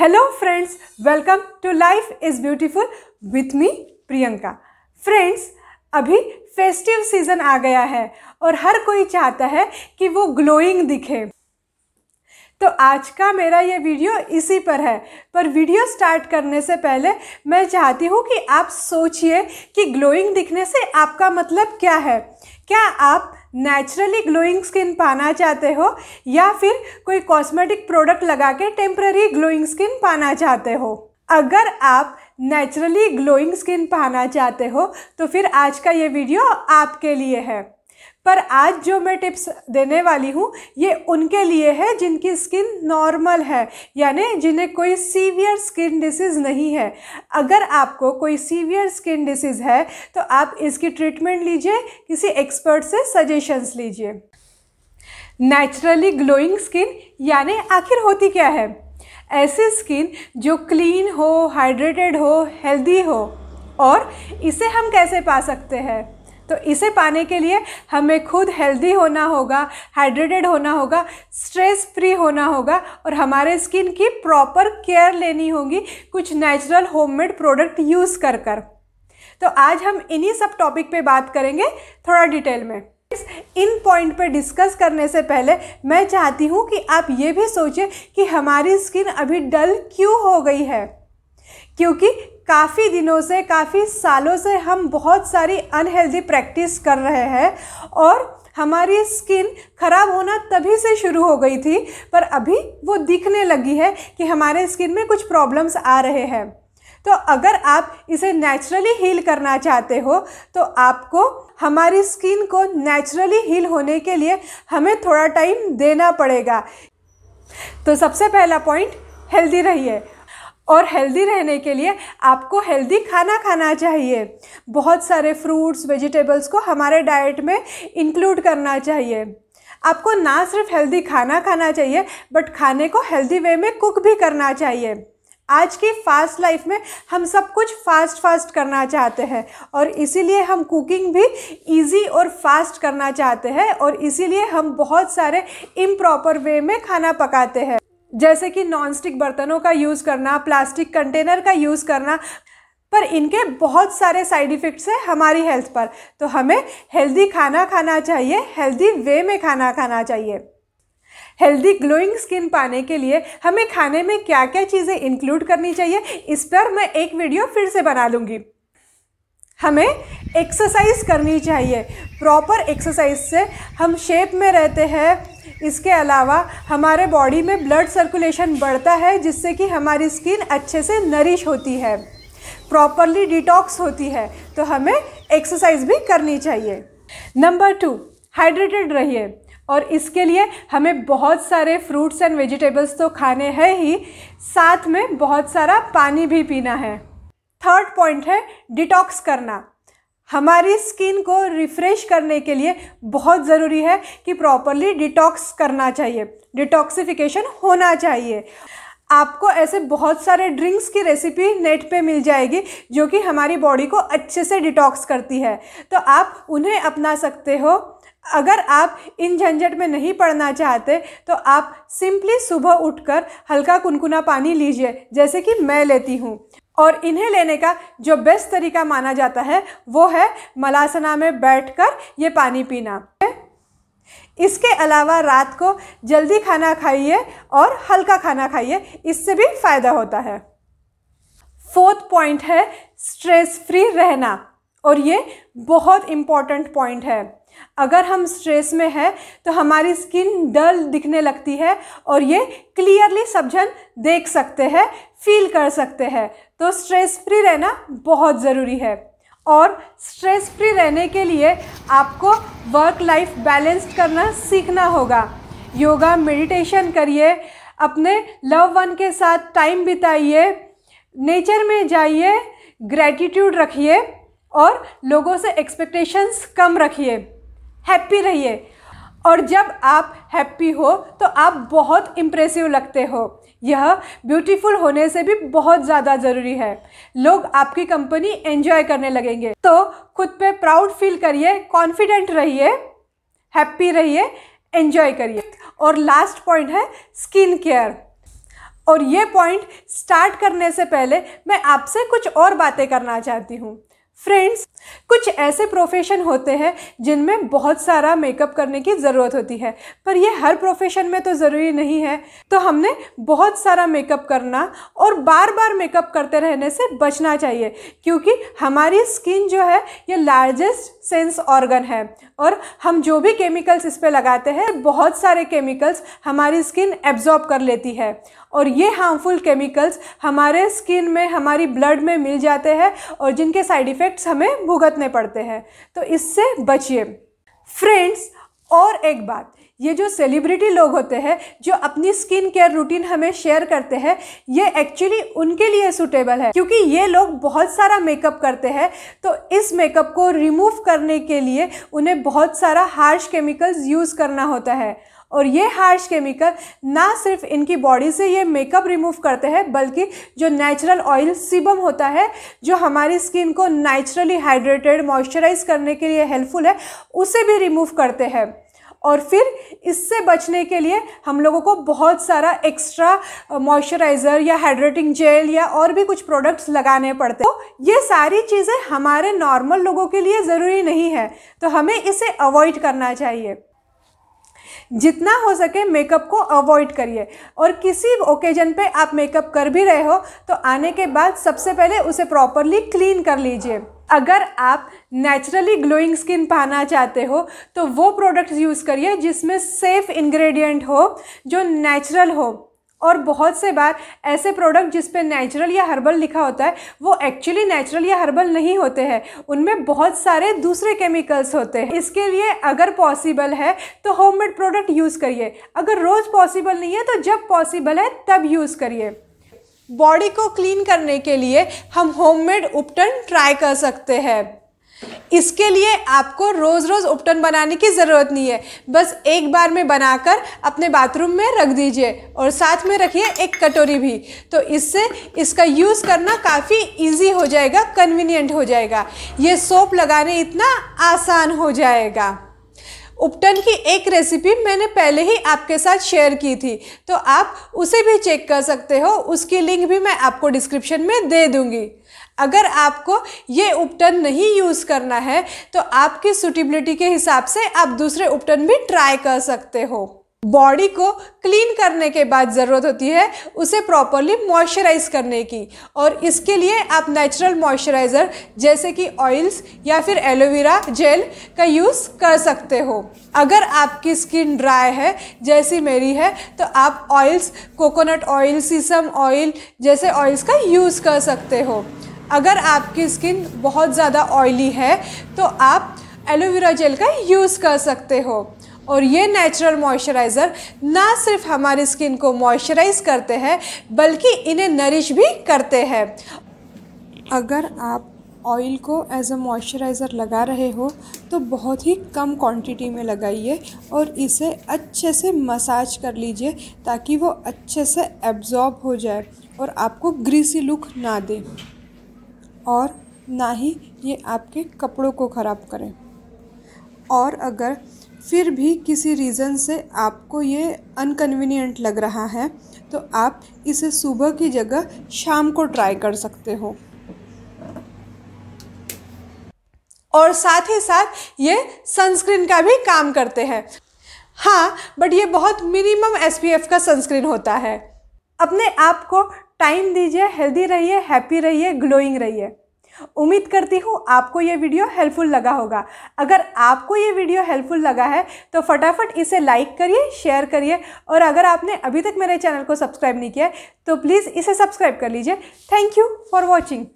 hello friends welcome to life is beautiful with me Priyanka friends अभी festive season आ गया है और हर कोई चाहता है कि वो ग्लोइंग दिखे तो आज का मेरा ये वीडियो इसी पर है पर वीडियो स्टार्ट करने से पहले मैं चाहती हूँ कि आप सोचिए कि ग्लोइंग दिखने से आपका मतलब क्या है क्या आप नेचुरली ग्लोइंग स्किन पाना चाहते हो या फिर कोई कॉस्मेटिक प्रोडक्ट लगा के टेम्प्ररी ग्लोइंग स्किन पाना चाहते हो अगर आप नेचुरली ग्लोइंग स्किन पाना चाहते हो तो फिर आज का ये वीडियो आपके लिए है पर आज जो मैं टिप्स देने वाली हूँ ये उनके लिए है जिनकी स्किन नॉर्मल है यानी जिन्हें कोई सीवियर स्किन डिसीज़ नहीं है अगर आपको कोई सीवियर स्किन डिसीज़ है तो आप इसकी ट्रीटमेंट लीजिए किसी एक्सपर्ट से सजेशंस लीजिए नेचुरली ग्लोइंग स्किन यानी आखिर होती क्या है ऐसी स्किन जो क्लीन हो हाइड्रेटेड हो हेल्दी हो और इसे हम कैसे पा सकते हैं तो इसे पाने के लिए हमें खुद हेल्दी होना होगा हाइड्रेटेड होना होगा स्ट्रेस फ्री होना होगा और हमारे स्किन की प्रॉपर केयर लेनी होगी कुछ नेचुरल होममेड प्रोडक्ट यूज़ कर कर तो आज हम इन्हीं सब टॉपिक पे बात करेंगे थोड़ा डिटेल में इन पॉइंट पे डिस्कस करने से पहले मैं चाहती हूँ कि आप ये भी सोचें कि हमारी स्किन अभी डल क्यों हो गई है क्योंकि काफ़ी दिनों से काफ़ी सालों से हम बहुत सारी अनहेल्दी प्रैक्टिस कर रहे हैं और हमारी स्किन खराब होना तभी से शुरू हो गई थी पर अभी वो दिखने लगी है कि हमारे स्किन में कुछ प्रॉब्लम्स आ रहे हैं तो अगर आप इसे नेचुरली हील करना चाहते हो तो आपको हमारी स्किन को नेचुरली हील होने के लिए हमें थोड़ा टाइम देना पड़ेगा तो सबसे पहला पॉइंट हेल्दी रहिए और हेल्दी रहने के लिए आपको हेल्दी खाना खाना चाहिए बहुत सारे फ्रूट्स वेजिटेबल्स को हमारे डाइट में इंक्लूड करना चाहिए आपको ना सिर्फ हेल्दी खाना खाना चाहिए बट खाने को हेल्दी वे में कुक भी करना चाहिए आज की फास्ट लाइफ में हम सब कुछ फास्ट फास्ट करना चाहते हैं और इसीलिए हम कुकिंग भी इजी और फास्ट करना चाहते हैं और इसीलिए हम बहुत सारे इम्प्रॉपर वे में खाना पकाते हैं जैसे कि नॉनस्टिक बर्तनों का यूज़ करना प्लास्टिक कंटेनर का यूज़ करना पर इनके बहुत सारे साइड इफ़ेक्ट्स हैं हमारी हेल्थ पर तो हमें हेल्दी खाना खाना चाहिए हेल्दी वे में खाना खाना चाहिए हेल्दी ग्लोइंग स्किन पाने के लिए हमें खाने में क्या क्या चीज़ें इंक्लूड करनी चाहिए इस पर मैं एक वीडियो फिर से बना लूँगी हमें एक्सरसाइज करनी चाहिए प्रॉपर एक्सरसाइज से हम शेप में रहते हैं इसके अलावा हमारे बॉडी में ब्लड सर्कुलेशन बढ़ता है जिससे कि हमारी स्किन अच्छे से नरिश होती है प्रॉपरली डिटॉक्स होती है तो हमें एक्सरसाइज भी करनी चाहिए नंबर टू हाइड्रेटेड रहिए और इसके लिए हमें बहुत सारे फ्रूट्स एंड वेजिटेबल्स तो खाने हैं ही साथ में बहुत सारा पानी भी पीना है थर्ड पॉइंट है डिटॉक्स करना हमारी स्किन को रिफ़्रेश करने के लिए बहुत ज़रूरी है कि प्रॉपरली डिटॉक्स करना चाहिए डिटॉक्सिफिकेशन होना चाहिए आपको ऐसे बहुत सारे ड्रिंक्स की रेसिपी नेट पे मिल जाएगी जो कि हमारी बॉडी को अच्छे से डिटॉक्स करती है तो आप उन्हें अपना सकते हो अगर आप इन झंझट में नहीं पड़ना चाहते तो आप सिंपली सुबह उठकर हल्का कुनकुना पानी लीजिए जैसे कि मैं लेती हूँ और इन्हें लेने का जो बेस्ट तरीका माना जाता है वो है मलासना में बैठकर ये पानी पीना इसके अलावा रात को जल्दी खाना खाइए और हल्का खाना खाइए इससे भी फ़ायदा होता है फोर्थ पॉइंट है स्ट्रेस फ्री रहना और ये बहुत इम्पॉर्टेंट पॉइंट है अगर हम स्ट्रेस में है तो हमारी स्किन डल दिखने लगती है और ये क्लियरली सब जन देख सकते हैं फील कर सकते हैं तो स्ट्रेस फ्री रहना बहुत ज़रूरी है और स्ट्रेस फ्री रहने के लिए आपको वर्क लाइफ बैलेंस्ड करना सीखना होगा योगा मेडिटेशन करिए अपने लव वन के साथ टाइम बिताइए नेचर में जाइए ग्रैटिट्यूड रखिए और लोगों से एक्सपेक्टेशंस कम रखिए हैप्पी रहिए और जब आप हैप्पी हो तो आप बहुत इम्प्रेसिव लगते हो यह ब्यूटीफुल होने से भी बहुत ज़्यादा ज़रूरी है लोग आपकी कंपनी एंजॉय करने लगेंगे तो खुद पे प्राउड फील करिए कॉन्फिडेंट रहिए हैप्पी रहिए एंजॉय करिए और लास्ट पॉइंट है स्किन केयर और ये पॉइंट स्टार्ट करने से पहले मैं आपसे कुछ और बातें करना चाहती हूँ फ्रेंड्स कुछ ऐसे प्रोफेशन होते हैं जिनमें बहुत सारा मेकअप करने की ज़रूरत होती है पर यह हर प्रोफेशन में तो ज़रूरी नहीं है तो हमने बहुत सारा मेकअप करना और बार बार मेकअप करते रहने से बचना चाहिए क्योंकि हमारी स्किन जो है ये लार्जेस्ट सेंस ऑर्गन है और हम जो भी केमिकल्स इस पर लगाते हैं बहुत सारे केमिकल्स हमारी स्किन एब्जॉर्ब कर लेती है और ये हार्मफुल केमिकल्स हमारे स्किन में हमारी ब्लड में मिल जाते हैं और जिनके साइड इफ़ेक्ट्स हमें भुगतने पड़ते हैं तो इससे बचिए फ्रेंड्स और एक बात ये जो सेलिब्रिटी लोग होते हैं जो अपनी स्किन केयर रूटीन हमें शेयर करते हैं ये एक्चुअली उनके लिए सूटेबल है क्योंकि ये लोग बहुत सारा मेकअप करते हैं तो इस मेकअप को रिमूव करने के लिए उन्हें बहुत सारा हार्श केमिकल्स यूज़ करना होता है और ये हार्श केमिकल ना सिर्फ इनकी बॉडी से ये मेकअप रिमूव करते हैं बल्कि जो नेचुरल ऑयल सीबम होता है जो हमारी स्किन को नेचुरली हाइड्रेटेड मॉइस्चराइज करने के लिए हेल्पफुल है उसे भी रिमूव करते हैं और फिर इससे बचने के लिए हम लोगों को बहुत सारा एक्स्ट्रा मॉइस्चराइज़र या हाइड्रेटिंग जेल या और भी कुछ प्रोडक्ट्स लगाने पड़ते हैं तो ये सारी चीज़ें हमारे नॉर्मल लोगों के लिए ज़रूरी नहीं है तो हमें इसे अवॉइड करना चाहिए जितना हो सके मेकअप को अवॉइड करिए और किसी ओकेजन पे आप मेकअप कर भी रहे हो तो आने के बाद सबसे पहले उसे प्रॉपरली क्लीन कर लीजिए अगर आप नेचुरली ग्लोइंग स्किन पाना चाहते हो तो वो प्रोडक्ट्स यूज़ करिए जिसमें सेफ़ इंग्रेडिएंट हो जो नेचुरल हो और बहुत से बार ऐसे प्रोडक्ट जिस पे नेचुरल या हर्बल लिखा होता है वो एक्चुअली नेचुरल या हर्बल नहीं होते हैं उनमें बहुत सारे दूसरे केमिकल्स होते हैं इसके लिए अगर पॉसिबल है तो होममेड प्रोडक्ट यूज़ करिए अगर रोज़ पॉसिबल नहीं है तो जब पॉसिबल है तब यूज़ करिए बॉडी को क्लीन करने के लिए हम होममेड उपटन ट्राई कर सकते हैं इसके लिए आपको रोज़ रोज़ उपटन बनाने की ज़रूरत नहीं है बस एक बार में बनाकर अपने बाथरूम में रख दीजिए और साथ में रखिए एक कटोरी भी तो इससे इसका यूज़ करना काफ़ी इजी हो जाएगा कन्वीनियंट हो जाएगा ये सोप लगाने इतना आसान हो जाएगा उपटन की एक रेसिपी मैंने पहले ही आपके साथ शेयर की थी तो आप उसे भी चेक कर सकते हो उसकी लिंक भी मैं आपको डिस्क्रिप्शन में दे दूँगी अगर आपको ये उपटन नहीं यूज़ करना है तो आपकी सुटेबिलिटी के हिसाब से आप दूसरे उपटन भी ट्राई कर सकते हो बॉडी को क्लीन करने के बाद ज़रूरत होती है उसे प्रॉपरली मॉइस्चराइज करने की और इसके लिए आप नेचुरल मॉइस्चराइज़र जैसे कि ऑयल्स या फिर एलोवेरा जेल का यूज़ कर सकते हो अगर आपकी स्किन ड्राई है जैसी मेरी है तो आप oils coconut oil sesame oil जैसे ऑयल्स का यूज़ कर सकते हो अगर आपकी स्किन बहुत ज़्यादा ऑयली है तो आप एलोवेरा जेल का यूज़ कर सकते हो और ये नेचुरल मॉइस्चराइज़र ना सिर्फ हमारी स्किन को मॉइस्चराइज करते हैं बल्कि इन्हें नरिश भी करते हैं अगर आप ऑयल को एज अ मॉइस्चराइज़र लगा रहे हो तो बहुत ही कम क्वांटिटी में लगाइए और इसे अच्छे से मसाज कर लीजिए ताकि वो अच्छे से एब्जॉर्ब हो जाए और आपको ग्रीसी लुक ना दे और ना ही ये आपके कपड़ों को ख़राब करें और अगर फिर भी किसी रीज़न से आपको ये अनकन्वीनियंट लग रहा है तो आप इसे सुबह की जगह शाम को ट्राई कर सकते हो और साथ ही साथ ये सनस्क्रीन का भी काम करते हैं हाँ बट ये बहुत मिनिमम एसपीएफ का सनस्क्रीन होता है अपने आप को टाइम दीजिए हेल्दी रहिए हैप्पी रहिए ग्लोइंग रहिए उम्मीद करती हूँ आपको ये वीडियो हेल्पफुल लगा होगा अगर आपको ये वीडियो हेल्पफुल लगा है तो फटाफट इसे लाइक करिए शेयर करिए और अगर आपने अभी तक मेरे चैनल को सब्सक्राइब नहीं किया है तो प्लीज़ इसे सब्सक्राइब कर लीजिए थैंक यू फॉर वॉचिंग